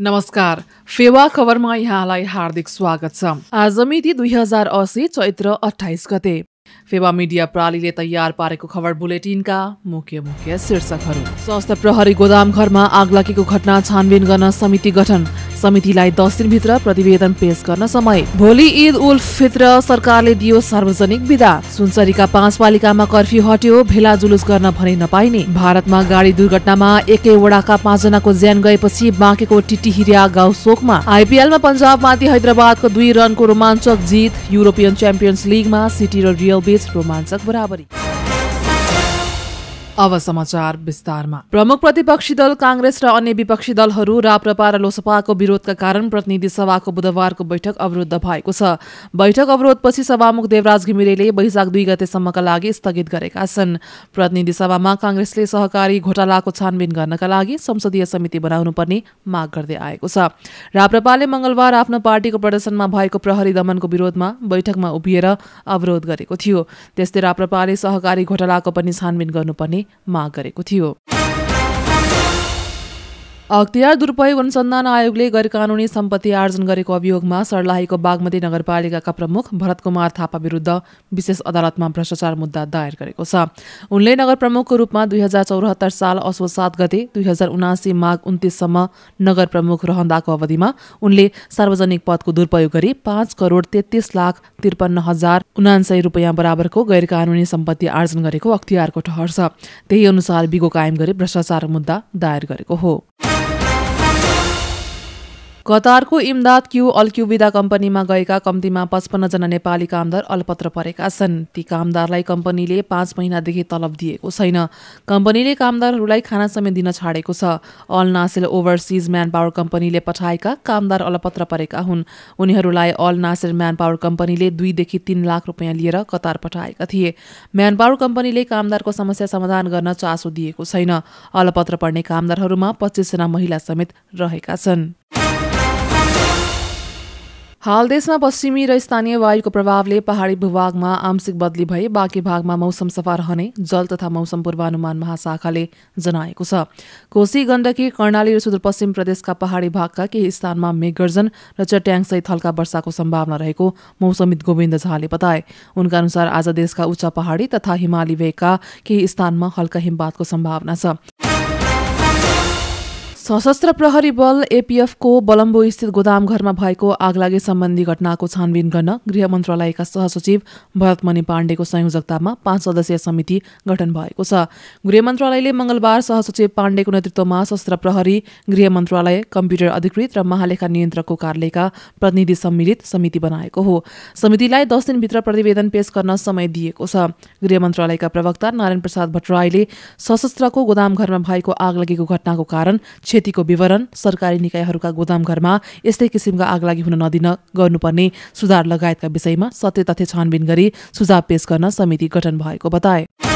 नमस्कार फेवा खबरमा यहाँलाई हार्दिक स्वागत छ आज मिति दुई हजार असी चैत्र अठाइस गते फेवा मिडिया प्रालीले तयार पारेको खबर बुलेटिनका मुख्य मुख्य शीर्षकहरू स्वास्थ्य प्रहरी गोदाम घरमा आग लागेको घटना छानबिन गर्न समिति गठन समितिलाई दस दिनभित्र प्रतिवेदन पेश गर्न समय भोलि ईद उल फित्र सरकारले दियो सार्वजनिक विदा सुनसरीका पाँच पालिकामा कर्फ्यू हट्यो भेला जुलुस गर्न भने नपाइने भारतमा गाडी दुर्घटनामा एकै वडाका पाँचजनाको ज्यान गएपछि बाँकेको टिटिहिरिया गाउँ शोकमा आइपिएलमा पञ्जाबमाथि हैदराबादको दुई रनको रोमाञ्चक जित युरोपियन च्याम्पियन्स लिगमा सिटी र रियल शोबीज रोमांचक बराबरी अब समाचार विस्तारमा प्रमुख प्रतिपक्षी दल काङ्ग्रेस र अन्य विपक्षी दलहरू राप्रपा र लोसपाको विरोधका कारण प्रतिनिधि सभाको बुधबारको बैठक अवरुद्ध भएको छ बैठक अवरोधपछि सभामुख देवराज घिमिरेले वैशाख दुई गतेसम्मका लागि स्थगित गरेका छन् प्रतिनिधि सभामा काङ्ग्रेसले सहकारी घोटालाको छानबिन गर्नका लागि संसदीय समिति बनाउनुपर्ने माग गर्दै आएको छ राप्रपाले मंगलबार आफ्नो पार्टीको प्रदर्शनमा भएको प्रहरी दमनको विरोधमा बैठकमा उभिएर अवरोध गरेको थियो त्यस्तै राप्रपाले सहकारी घोटालाको पनि छानबिन गर्नुपर्ने माग गरेको थियो अख्तियार दुरुपयोग अनुसन्धान आयोगले गैर कानुनी सम्पत्ति आर्जन गरेको अभियोगमा सर्लाहीको बागमती नगरपालिकाका प्रमुख भरत कुमार थापा विरुद्ध विशेष अदालतमा भ्रष्टाचार मुद्दा दायर गरेको छ उनले नगर प्रमुखको रूपमा दुई हजार चौहत्तर साल असो सात गते दुई हजार उनासी माघ उन्तिससम्म नगर प्रमुख रहँदाको अवधिमा उनले सार्वजनिक पदको दुरुपयोग गरी पाँच करोड तेत्तिस लाख त्रिपन्न हजार उनान्सय रुपियाँ बराबरको गैर कानुनी सम्पत्ति आर्जन गरेको अख्तियारको ठहर छ त्यही अनुसार बिगो कायम गरी भ्रष्टाचार मुद्दा दायर गरेको हो कतारको इमदाद क्यु अल कम्पनीमा गएका कम्तीमा पचपन्नजना नेपाली कामदार अलपत्र परेका छन् ती कामदारलाई कम्पनीले पाँच महिनादेखि तलब दिएको छैन कम्पनीले कामदारहरूलाई खाना समय दिन छाडेको छ अल नासिल ओभरसिज म्यान पावर कम्पनीले पठाएका कामदार अलपत्र परेका हुन् उनीहरूलाई अल नासिल म्यान पावर कम्पनीले दुईदेखि तिन लाख रुपियाँ लिएर कतार पठाएका थिए म्यान पावर कम्पनीले कामदारको समस्या समाधान गर्न चासो दिएको छैन अलपत्र पर्ने कामदारहरूमा पच्चिसजना महिला समेत रहेका छन् हाल देशमा पश्चिमी र स्थानीय वायुको प्रभावले पहाडी भूभागमा आंशिक बदली भए बाँकी भागमा मौसम सफा रहने जल तथा मौसम पूर्वानुमान महाशाखाले जनाएको छ कोशी गण्डकी कर्णाली र सुदूरपश्चिम प्रदेशका पहाडी भागका केही स्थानमा मेघगर्जन र चट्याङसहित हल्का वर्षाको सम्भावना रहेको मौसमित गोविन्द झाले बताए उनका अनुसार आज देशका उच्च पहाडी तथा हिमाली भेगका केही स्थानमा हल्का हिमपातको सम्भावना छ सशस्त्र प्रहरी बल एपिएफको बलम्बो स्थित गोदाम घरमा भएको आगलागी सम्बन्धी घटनाको छानबिन गर्न गृह मन्त्रालयका सहसचिव भरतमणि पाण्डेको संयोजकतामा पाँच सदस्यीय समिति गठन भएको छ गृह मन्त्रालयले मंगलबार सहसचिव पाण्डेको नेतृत्वमा सशस्त्र प्रहरी गृह मन्त्रालय कम्प्युटर अधिकृत र महालेखा नियन्त्रकको कार्यालयका प्रतिनिधि सम्मिलित समिति बनाएको हो समितिलाई दस दिनभित्र प्रतिवेदन पेश गर्न समय दिएको छ गृह मन्त्रालयका प्रवक्ता नारायण प्रसाद भट्टराईले सशस्त्रको गोदाम घरमा भएको आगलागीको घटनाको कारण क्षतिको विवरण सरकारी निकायहरूका घरमा यस्तै किसिमका आगलागी हुन नदिन गर्नुपर्ने सुधार लगायतका विषयमा सत्य तथ्य छानबिन गरी सुझाव पेश गर्न समिति गठन भएको बताए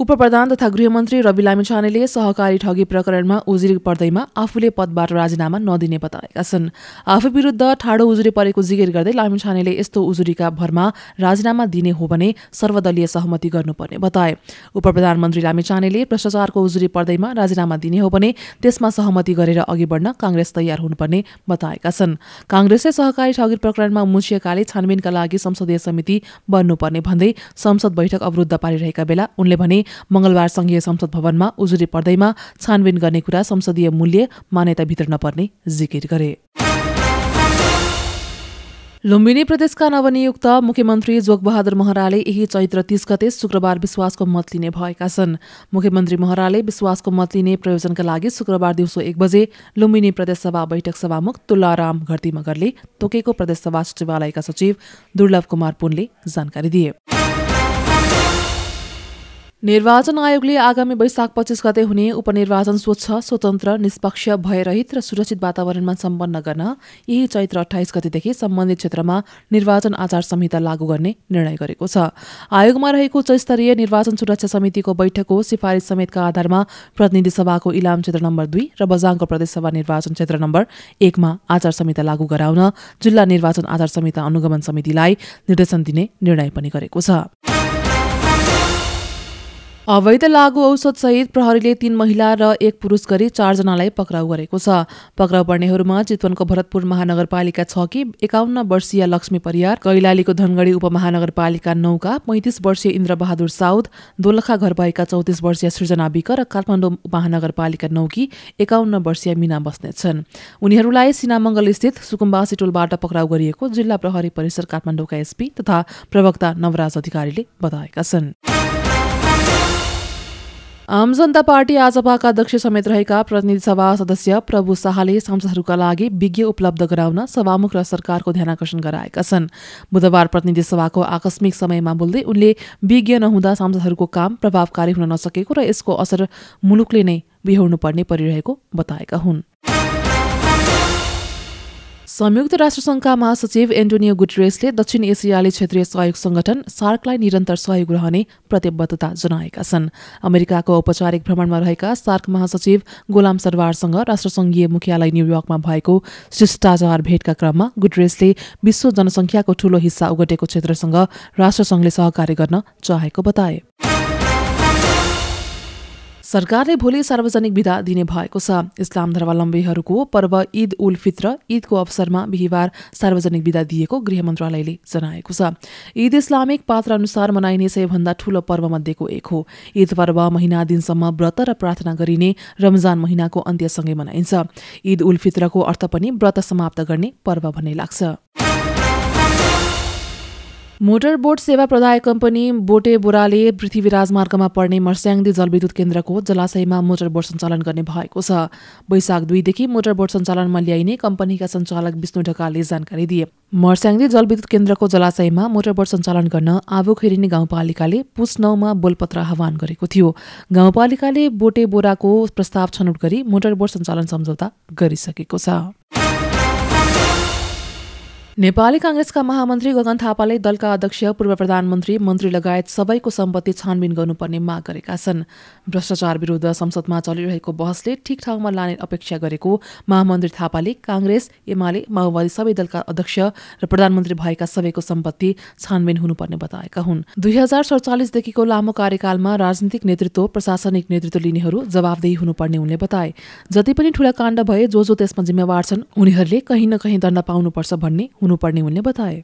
उपप्रधान तथा गृहमन्त्री रवि लामिछानेले सहकारी ठगी प्रकरणमा उजुरी पर्दैमा आफूले पदबाट राजीनामा नदिने बताएका छन् आफू विरुद्ध ठाडो उजुरी परेको जिकिर गर्दै लामिछानेले यस्तो उजुरीका भरमा राजीनामा दिने हो भने सर्वदलीय सहमति गर्नुपर्ने बताए उप प्रधानमन्त्री लामिछानेले भ्रष्टाचारको उजुरी पर्दैमा राजीनामा दिने हो भने त्यसमा सहमति गरेर अघि बढ्न काङ्ग्रेस तयार हुनुपर्ने बताएका छन् काङ्ग्रेसले सहकारी ठगी प्रकरणमा मुछिएकाले छानबिनका लागि संसदीय समिति बन्नुपर्ने भन्दै संसद बैठक अवरुद्ध पारिरहेका बेला उनले भने मंगलबार संघीय संसद भवनमा उजुरी पर्दैमा छानबिन गर्ने कुरा संसदीय मूल्य मान्यताभित्र नपर्ने जिकिर गरे लुम्बिनी प्रदेशका नवनियुक्त मुख्यमन्त्री जोगबहादुर महराले यही चैत्र तीस गते शुक्रबार विश्वासको मत लिने भएका छन् मुख्यमन्त्री महराले विश्वासको मत लिने प्रयोजनका लागि शुक्रबार दिउँसो एक बजे लुम्बिनी प्रदेशसभा बैठक सभामुख तुल्लाराम घरती मगरले तोकेको प्रदेशसभा सचिवालयका सचिव दुर्लभ कुमार पुनले जानकारी दिए निर्वाचन आयोगले आगामी वैशाख पच्चिस गते हुने उपनिर्वाचन स्वच्छ स्वतन्त्र निष्पक्ष भयरहित र सुरक्षित वातावरणमा सम्पन्न गर्न यही चैत्र अठाइस गतेदेखि सम्बन्धित क्षेत्रमा निर्वाचन आचार संहिता लागू गर्ने निर्णय गरेको छ आयोगमा रहेको स्तरीय निर्वाचन सुरक्षा समितिको बैठकको सिफारिस समेतका आधारमा प्रतिनिधि सभाको इलाम क्षेत्र नम्बर दुई र बजाङको प्रदेशसभा निर्वाचन क्षेत्र नम्बर एकमा आचार संहिता लागू गराउन जिल्ला निर्वाचन आचार संहिता अनुगमन समितिलाई निर्देशन दिने निर्णय पनि गरेको छ अवैध लागु सहित प्रहरीले तीन महिला र एक पुरुष गरी चारजनालाई पक्राउ गरेको छ पक्राउ पर्नेहरूमा चितवनको भरतपुर महानगरपालिका छ कि एकाउन्न वर्षीय लक्ष्मी परियार कैलालीको धनगढी उपमहानगरपालिका नौका पैँतिस वर्षीय इन्द्रबहादुर साउद दोलखा घर भएका चौतिस वर्षीय सृजना विक र काठमाडौँ उपमहानगरपालिका नौकी एकाउन्न वर्षीय मिना बस्नेछन् उनीहरूलाई सिनामङ्गल स्थित सुकुम्बासी टोलबाट पक्राउ गरिएको जिल्ला प्रहरी परिसर काठमाडौँका एसपी तथा प्रवक्ता नवराज अधिकारीले बताएका छन् आम जनता पार्टी आजपाका अध्यक्ष समेत रहेका प्रतिनिधि सभा सदस्य प्रभु शाहले सांसदहरूका लागि विज्ञ उपलब्ध गराउन सभामुख र सरकारको ध्यानकर्षण गराएका छन् बुधबार प्रतिनिधि सभाको आकस्मिक समयमा बोल्दै उनले विज्ञ नहुँदा सांसदहरूको काम प्रभावकारी हुन नसकेको र यसको असर मुलुकले नै बिहोर्नुपर्ने परिरहेको बताएका हुन् संयुक्त राष्ट्रसङ्घका महासचिव एन्टोनियो गुटरेसले दक्षिण एसियाली क्षेत्रीय सहयोग संगठन सार्कलाई निरन्तर सहयोग रहने प्रतिबद्धता जनाएका छन् अमेरिकाको औपचारिक भ्रमणमा रहेका सार्क महासचिव गोलाम सरवारसँग राष्ट्रसङ्घीय मुख्यालय न्युयोर्कमा भएको शिष्टाचार भेटका क्रममा गुटरेसले विश्व जनसङ्ख्याको ठूलो हिस्सा उगटेको क्षेत्रसँग राष्ट्रसङ्घले सहकार्य गर्न चाहेको बताए सरकारले भोलि सार्वजनिक विदा दिने भएको छ इस्लाम धर्मावलम्बीहरूको पर्व ईद उल फित्र ईदको अवसरमा बिहिबार सार्वजनिक विदा दिएको गृह मन्त्रालयले जनाएको छ ईद इस्लामिक पात्र अनुसार मनाइने सबैभन्दा ठूलो पर्व मध्येको एक हो ईद पर्व महिना दिनसम्म व्रत र प्रार्थना गरिने रमजान महिनाको अन्त्यसँगै मनाइन्छ ईद उल फित्रको अर्थ पनि व्रत समाप्त गर्ने पर्व भन्ने लाग्छ मोटर बोट सेवा प्रदाय कम्पनी बोटे बोराले पृथ्वी राजमार्गमा पर्ने मर्स्याङदी जलविद्युत केन्द्रको जलाशयमा मोटर बोट सञ्चालन गर्ने भएको छ वैशाख दुईदेखि मोटर बोट सञ्चालनमा ल्याइने कम्पनीका सञ्चालक विष्णु ढकालले जानकारी दिए मर्स्याङदी जलविद्युत केन्द्रको जलाशयमा मोटर बोट सञ्चालन गर्न आबु खेरिने गाउँपालिकाले पुस नौमा बोलपत्र आह्वान गरेको थियो गाउँपालिकाले बोटे बोराको प्रस्ताव छनौट गरी मोटर बोट सञ्चालन सम्झौता गरिसकेको छ नेपाली काङ्ग्रेसका महामन्त्री गगन थापाले दलका अध्यक्ष पूर्व प्रधानमन्त्री मन्त्री लगायत सबैको सम्पत्ति छानबिन गर्नुपर्ने माग गरेका छन् भ्रष्टाचार विरूद्ध संसदमा चलिरहेको बहसले ठिक ठाउँमा लाने अपेक्षा गरेको महामन्त्री थापाले काङ्ग्रेस एमाले माओवादी सबै दलका अध्यक्ष र प्रधानमन्त्री भएका सबैको सम्पत्ति छानबिन हुनुपर्ने बताएका हुन् दुई हजार सडचालिसदेखिको लामो कार्यकालमा राजनीतिक नेतृत्व प्रशासनिक नेतृत्व लिनेहरू जवाबदेही हुनुपर्ने उनले बताए जति पनि ठूला काण्ड भए जो जो त्यसमा जिम्मेवार छन् उनीहरूले कहीँ न कहीँ दण्ड पाउनुपर्छ भन्ने उन्हों पढ़ने ने बताए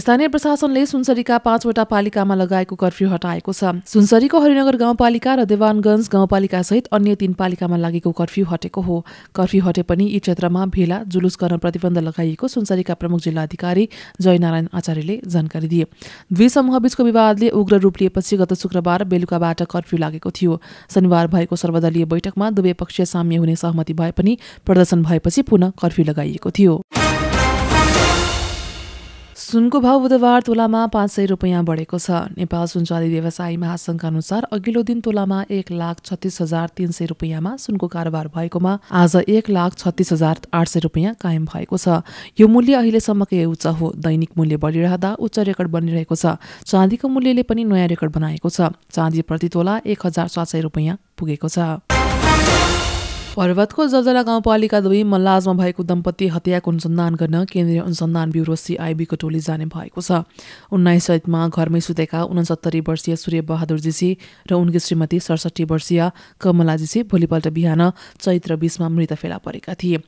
स्थानीय प्रशासनले सुनसरीका पाँचवटा पालिकामा लगाएको कर्फ्यू हटाएको छ सुनसरीको हरिनगर गाउँपालिका र देवानगंज गाउँपालिका सहित अन्य तीन पालिकामा लागेको कर्फ्यू हटेको हो कर्फ्यू हटे पनि यी क्षेत्रमा भेला जुलुस गर्न प्रतिबन्ध लगाइएको सुनसरीका प्रमुख जिल्लाधिकारी जयनारायण आचार्यले जानकारी दिए दुई समूहबीचको विवादले उग्र रूप लिएपछि गत शुक्रबार बेलुकाबाट कर्फ्यू लागेको थियो शनिबार भएको सर्वदलीय बैठकमा दुवै पक्षीय साम्य हुने सहमति भए पनि प्रदर्शन भएपछि पुनः कर्फ्यू लगाइएको थियो सुनको भाव बुधबार तोलामा पाँच सय रुपियाँ बढेको छ नेपाल सुनचाली व्यवसायी महासङ्घका अनुसार अघिल्लो दिन तोलामा एक लाख छत्तिस हजार तिन सय रुपियाँमा सुनको कारोबार भएकोमा आज एक लाख छत्तिस हजार आठ सय रुपियाँ कायम भएको छ यो मूल्य अहिलेसम्मकै उच्च हो दैनिक मूल्य बढिरहँदा उच्च रेकर्ड बनिरहेको छ चाँदीको मूल्यले पनि नयाँ रेकर्ड बनाएको छ चाँदी प्रति तोला एक हजार सात सय रुपियाँ पुगेको छ पर्वतको जलजला गाउँपालिका दुई मल्लाजमा भएको दम्पति हत्याको अनुसन्धान गर्न केन्द्रीय अनुसन्धान ब्युरो सिआइबीको टोली जाने भएको छ उन्नाइस सयमा घरमै सुतेका उनसत्तरी वर्षीय सूर्य बहादुर जीसी र उनकी श्रीमती सडसठी वर्षीय कमला जीसी भोलिपल्ट बिहान चैत्र बिसमा मृत फेला परेका थिए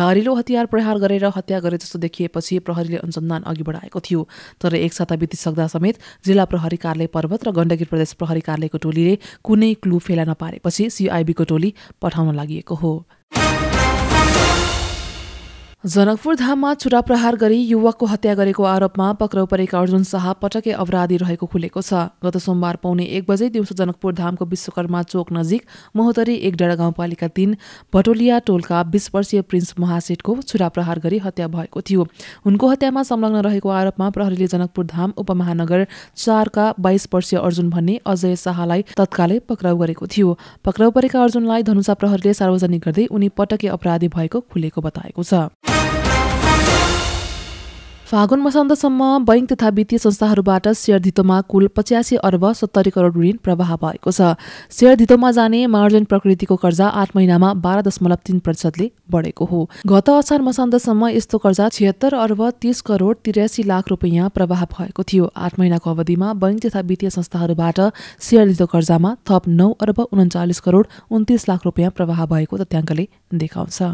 धारिलो हतियार प्रहार गरेर हत्या गरे जस्तो देखिएपछि प्रहरीले अनुसन्धान अघि बढाएको थियो तर एक साता बितिसक्दा समेत जिल्ला प्रहरी कार्यालय पर्वत र गण्डकी प्रदेश प्रहरी कार्यालयको टोलीले कुनै क्लू फेला नपारेपछि सिआइबीको टोली पठाउन लागि हो जनकपुर धाममा छुरा प्रहार गरी युवकको हत्या गरेको आरोपमा पक्राउ परेका अर्जुन शाह पटके अपराधी रहेको खुलेको छ गत सोमबार पाउने एक बजे दिउँसो जनकपुर धामको विश्वकर्मा चोक नजिक महोतरी एक डाँडा गाउँपालिका तीन भटोलिया टोलका बीस वर्षीय प्रिन्स महासेठको छुरा प्रहार गरी हत्या भएको थियो उनको हत्यामा संलग्न रहेको आरोपमा प्रहरीले जनकपुर धाम उपमहानगर चारका बाइस वर्षीय अर्जुन भन्ने अजय शाहलाई तत्कालै पक्राउ गरेको थियो पक्राउ परेका अर्जुनलाई धनुषा प्रहरीले सार्वजनिक गर्दै उनी पटके अपराधी भएको खुलेको बताएको छ फागुन मसान्तसम्म बैङ्क तथा वित्तीय संस्थाहरूबाट सेयर धितोमा कुल पचासी अर्ब सत्तरी करोड ऋण प्रवाह भएको छ सेयर धितोमा जाने मार्जिन प्रकृतिको कर्जा आठ महिनामा बाह्र दशमलव तीन प्रतिशतले बढेको हो गत असार मसान्तसम्म यस्तो कर्जा छिहत्तर अर्ब तीस करोड तिरासी लाख रुपियाँ प्रवाह भएको थियो आठ महिनाको अवधिमा बैङ्क तथा वित्तीय संस्थाहरूबाट सेयर धितो कर्जामा थप नौ अर्ब उन्चालिस करोड उन्तिस लाख रुपियाँ प्रवाह भएको तथ्याङ्कले देखाउँछ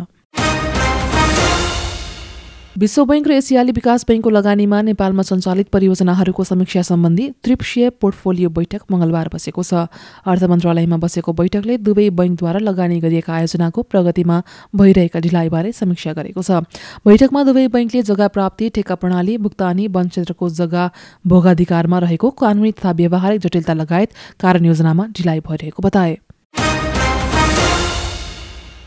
विश्व बैंक र एसियाली विकास बैंकको लगानीमा नेपालमा सञ्चालित परियोजनाहरूको समीक्षा सम्बन्धी त्रिपक्षीय पोर्टफोलियो बैठक मंगलबार बसेको छ अर्थ मन्त्रालयमा बसेको बैठकले दुवै बैंकद्वारा लगानी गरिएका आयोजनाको प्रगतिमा भइरहेका ढिलाइबारे समीक्षा गरेको छ बैठकमा दुवै बैंकले जग्गा प्राप्ति ठेक्का प्रणाली भुक्तानी वन क्षेत्रको जग्गा भोगाधिकारमा रहेको कानुनी तथा व्यावहारिक जटिलता लगायत कारण योजनामा ढिलाइ भइरहेको बताए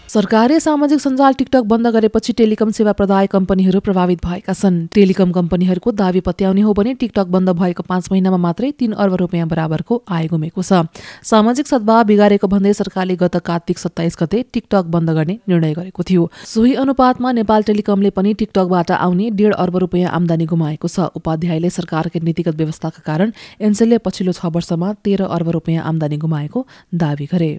सरकारले सामाजिक सञ्जाल टिकटक बन्द गरेपछि टेलिकम सेवा प्रदाय कम्पनीहरू प्रभावित भएका छन् टेलिकम कम्पनीहरूको दावी पत्याउने हो भने टिकटक बन्द भएको पाँच महिनामा मात्रै तीन अर्ब रुपियाँ बराबरको आय गुमेको छ सामाजिक सद्भाव बिगारेको भन्दै सरकारले गत कार्तिक सत्ताइस गते टिकटक बन्द गर्ने निर्णय गरेको थियो सोही अनुपातमा नेपाल टेलिकमले पनि टिकटकबाट आउने डेढ अर्ब रुपियाँ आमदानी गुमाएको छ उपाध्यायले सरकारकै नीतिगत व्यवस्थाका कारण एनसेलले पछिल्लो छ वर्षमा तेह्र अर्ब रुपियाँ आमदानी गुमाएको दावी गरे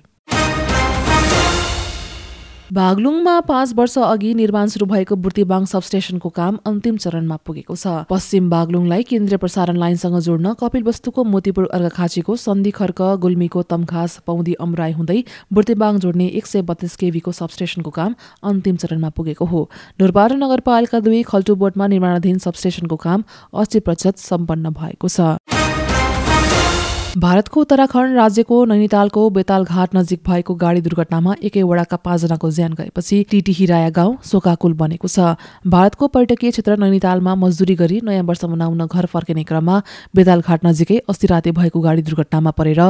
भागलुङमा पाँच वर्ष अघि निर्माण सुरु भएको बुर्तिबाङ सबस्टेसनको काम अन्तिम चरणमा पुगेको छ पश्चिम बागलुङलाई केन्द्रीय प्रसारण लाइनसँग जोड्न कपिल वस्तुको मोतीपुर अर्घाखाँचीको सन्धि खर्क गुल्मीको तमखास पौदी अमराई हुँदै बुर्तिबाङ जोड्ने एक सय बत्तीस केभीको सबस्टेसनको काम अन्तिम चरणमा पुगेको हो ढोरपाडा नगरपालिका दुई खल्टु बोर्डमा निर्माणाधीन सबस्टेसनको काम अस्सी प्रतिशत सम्पन्न भएको छ भारतको उत्तराखण्ड राज्यको नैनितालको बेतालघाट नजिक भएको गाडी दुर्घटनामा एकैवटाका पाँचजनाको ज्यान गएपछि टिटी हिराया गाउँ शोकाकुल बनेको छ भारतको पर्यटकीय क्षेत्र नैनितालमा मजदुरी गरी नयाँ वर्ष मनाउन घर फर्किने क्रममा बेतालघाट नजिकै अस्ति राति भएको गाडी दुर्घटनामा परेर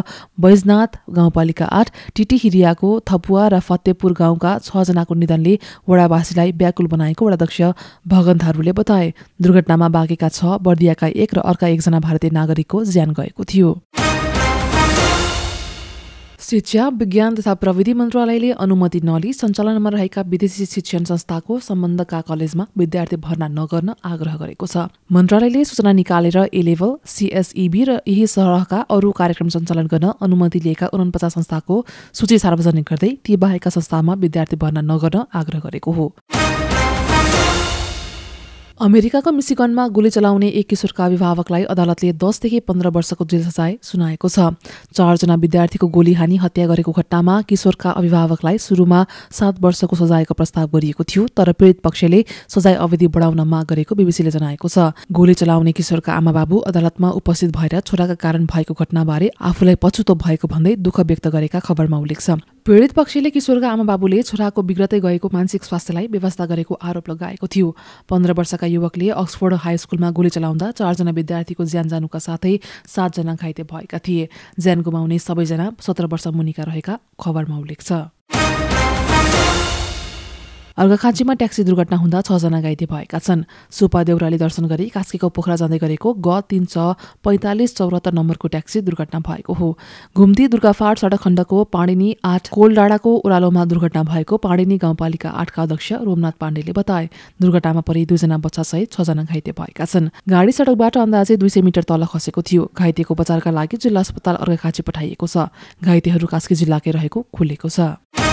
बैजनाथ गाउँपालिका आठ टिटी हिरियाको थपुवा र फतेपुर गाउँका छजनाको निधनले वडावासीलाई व्याकुल बनाएको वडाध्यक्ष भगन थारूले बताए दुर्घटनामा बाँकेका छ बर्दियाका एक र अर्का एकजना भारतीय नागरिकको ज्यान गएको थियो शिक्षा विज्ञान तथा प्रविधि मन्त्रालयले अनुमति नलिई सञ्चालनमा रहेका विदेशी शिक्षण संस्थाको सम्बन्धका कलेजमा विद्यार्थी भर्ना नगर्न आग्रह गरेको छ मन्त्रालयले सूचना निकालेर ए लेभल सिएसइबी र यही सरहका अरू कार्यक्रम सञ्चालन गर्न अनुमति लिएका उनपचास संस्थाको सूची सार्वजनिक गर्दै ती बाहेकका संस्थामा विद्यार्थी भर्ना नगर्न आग्रह गरेको हो अमेरिकाको मिसिगनमा गोली चलाउने एक किशोरका अभिभावकलाई अदालतले दसदेखि पन्ध्र वर्षको जेल सजाय सुनाएको छ चारजना विद्यार्थीको गोली हानी हत्या गरेको घटनामा किशोरका अभिभावकलाई सुरुमा सात वर्षको सजायको प्रस्ताव गरिएको थियो तर पीडित पक्षले सजाय अवधि बढाउन माग गरेको बीबीसीले जनाएको छ गोली चलाउने किशोरका आमाबाबु अदालतमा उपस्थित भएर छोराका कारण भएको घटनाबारे आफूलाई पछुतो भएको भन्दै दुःख व्यक्त गरेका खबरमा उल्लेख छ पीडित पक्षले किशोरका बाबुले छोराको बिग्रदै गएको मानसिक स्वास्थ्यलाई व्यवस्था गरेको आरोप लगाएको थियो पन्ध्र वर्षका युवकले अक्सफोर्ड हाई स्कुलमा गोली चलाउँदा चारजना विद्यार्थीको ज्यान जानुका साथै सातजना घाइते भएका थिए ज्यान गुमाउने सबैजना सत्र वर्ष मुनिका रहेका खबरमा उल्लेख छ अर्घाखाँचीमा ट्याक्सी दुर्घटना हुँदा छजना घाइते भएका छन् सुपा देउराले दर्शन गरी कास्कीको पोखरा जाँदै गरेको ग तिन छ पैँतालिस चौरात्तर नम्बरको ट्याक्सी दुर्घटना भएको हो घुम्ती दुर्गाफाट सडक खण्डको पाणिनी आठ कोलडाँडाको ओह्रालोमा दुर्घटना भएको पाणिनी गाउँपालिका आठका अध्यक्ष रोमनाथ पाण्डेले बताए दुर्घटनामा परि दुईजना बच्चा सहित छजना घाइते भएका छन् गाडी सडकबाट अन्दाजे दुई सय मिटर तल खसेको थियो घाइतेको उपचारका लागि जिल्ला अस्पताल अर्घाखाँची पठाइएको छ घाइतेहरू कास्की जिल्लाकै रहेको खुलेको छ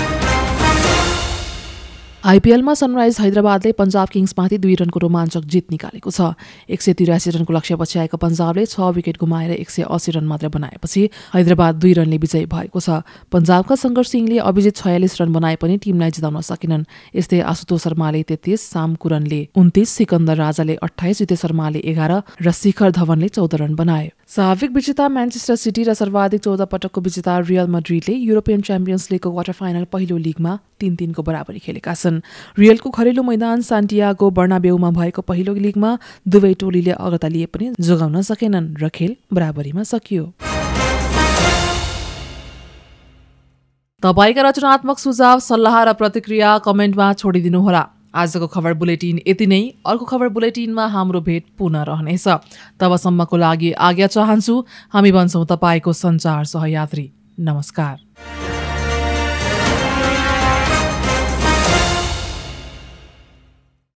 आइपिएलमा सनराइज हैदराबादले पन्जाब किङ्समाथि दुई रनको रोमाञ्चक जित निकालेको छ एक सय तिरासी रनको लक्ष्य पछि आएको पन्जाबले छ विकेट गुमाएर एक सय अस्सी रन मात्र बनाएपछि हैदराबाद दुई रनले विजय भएको छ पन्जाबका शङ्कर सिंहले अभिजित छयालिस रन बनाए पनि टिमलाई जिताउन सकेनन् यस्तै आशुतोष शर्माले तेत्तिस साम कुरनले उन्तिस सिकन्दर राजाले अठाइस जिते शर्माले एघार र शिखर धवनले चौध रन बनाए साविक विजेता म्यान्चेस्टर सिटी र सर्वाधिक चौध पटकको विजेता रियल मड्रिडले युरोपियन च्याम्पियन्स लिगको क्वार्टर फाइनल पहिलो लिगमा तीन तिनको बराबरी खेलेका छन् रियलको घरेलु मैदान सान्टियागो बर्नाबेउमा भएको पहिलो लिगमा दुवै टोलीले अगता लिए पनि जोगाउन सकेनन् र खेल बराबरीमा सकियो तपाईँका रचनात्मक सुझाव सल्लाह र प्रतिक्रिया कमेन्टमा छोडिदिनुहोला आजको खबर बुलेटिन यति नै अर्को खबर बुलेटिनमा हाम्रो भेट पुनः रहनेछ तबसम्मको लागि आज्ञा चाहन्छु हामी बन्छौँ तपाईँको सञ्चार सहयात्री नमस्कार